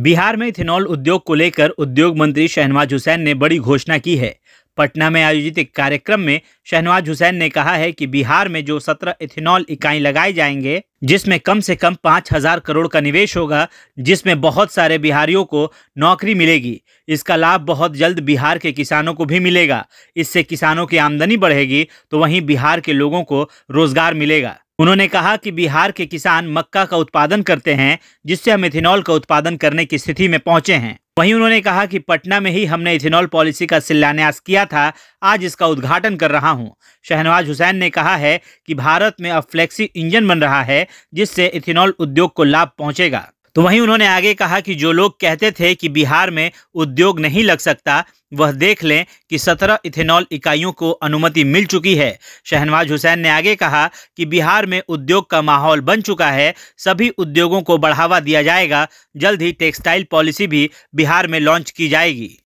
बिहार में इथेनॉल उद्योग को लेकर उद्योग मंत्री शहनवाज हुसैन ने बड़ी घोषणा की है पटना में आयोजित एक कार्यक्रम में शहनवाज हुसैन ने कहा है कि बिहार में जो सत्रह इथेनॉल इकाई लगाए जाएंगे जिसमें कम से कम पाँच हजार करोड़ का निवेश होगा जिसमें बहुत सारे बिहारियों को नौकरी मिलेगी इसका लाभ बहुत जल्द बिहार के किसानों को भी मिलेगा इससे किसानों की आमदनी बढ़ेगी तो वहीं बिहार के लोगों को रोजगार मिलेगा उन्होंने कहा कि बिहार के किसान मक्का का उत्पादन करते हैं जिससे हम इथेनॉल का उत्पादन करने की स्थिति में पहुंचे हैं वहीं उन्होंने कहा कि पटना में ही हमने इथेनॉल पॉलिसी का शिलान्यास किया था आज इसका उद्घाटन कर रहा हूं। शहनवाज हुसैन ने कहा है कि भारत में अब फ्लेक्सी इंजन बन रहा है जिससे इथेनॉल उद्योग को लाभ पहुंचेगा तो वहीं उन्होंने आगे कहा कि जो लोग कहते थे कि बिहार में उद्योग नहीं लग सकता वह देख लें कि सत्रह इथेनॉल इकाइयों को अनुमति मिल चुकी है शहनवाज हुसैन ने आगे कहा कि बिहार में उद्योग का माहौल बन चुका है सभी उद्योगों को बढ़ावा दिया जाएगा जल्द ही टेक्सटाइल पॉलिसी भी बिहार में लॉन्च की जाएगी